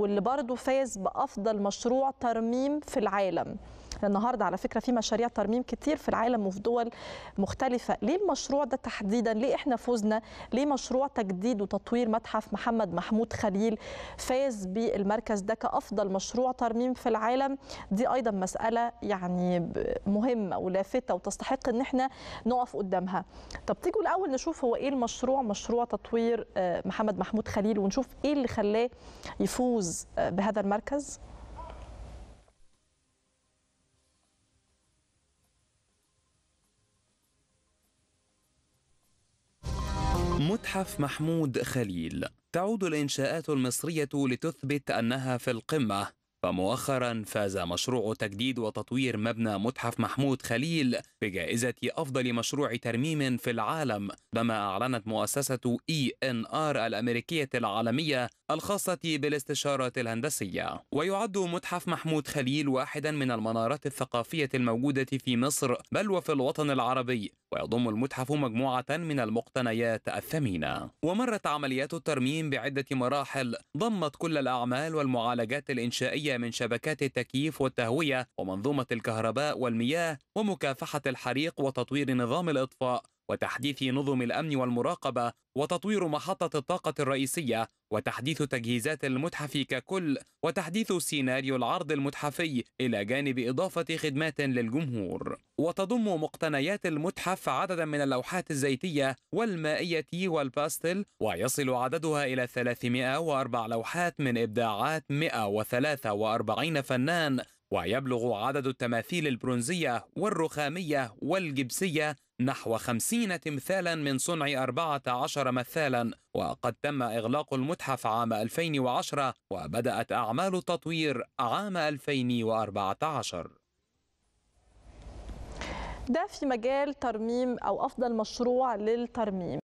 واللي برضه فاز بافضل مشروع ترميم في العالم النهارده على فكره في مشاريع ترميم كتير في العالم وفي دول مختلفه ليه المشروع ده تحديدا ليه احنا فزنا ليه مشروع تجديد وتطوير متحف محمد محمود خليل فاز بالمركز ده كافضل مشروع ترميم في العالم دي ايضا مساله يعني مهمه ولافته وتستحق ان احنا نقف قدامها طب تيجوا الاول نشوف هو ايه المشروع مشروع تطوير آه، محمد محمود خليل ونشوف ايه اللي خلاه يفوز الفوز بهذا المركز؟ متحف محمود خليل تعود الإنشاءات المصرية لتثبت أنها في القمة فمؤخرا فاز مشروع تجديد وتطوير مبنى متحف محمود خليل بجائزة أفضل مشروع ترميم في العالم بما أعلنت مؤسسة ار e الأمريكية العالمية الخاصة بالاستشارات الهندسية ويعد متحف محمود خليل واحدا من المنارات الثقافية الموجودة في مصر بل وفي الوطن العربي ويضم المتحف مجموعة من المقتنيات الثمينة ومرت عمليات الترميم بعدة مراحل ضمت كل الأعمال والمعالجات الإنشائية من شبكات التكييف والتهوية ومنظومة الكهرباء والمياه ومكافحة الحريق وتطوير نظام الإطفاء وتحديث نظم الأمن والمراقبة وتطوير محطة الطاقة الرئيسية وتحديث تجهيزات المتحف ككل وتحديث سيناريو العرض المتحفي إلى جانب إضافة خدمات للجمهور وتضم مقتنيات المتحف عددا من اللوحات الزيتية والمائية والباستل ويصل عددها إلى 304 لوحات من إبداعات 143 فنان ويبلغ عدد التماثيل البرونزية والرخامية والجبسية نحو خمسين تمثالا من صنع 14 مثالا وقد تم إغلاق المتحف عام 2010 وبدأت أعمال التطوير عام 2014 ده في مجال ترميم أو أفضل مشروع للترميم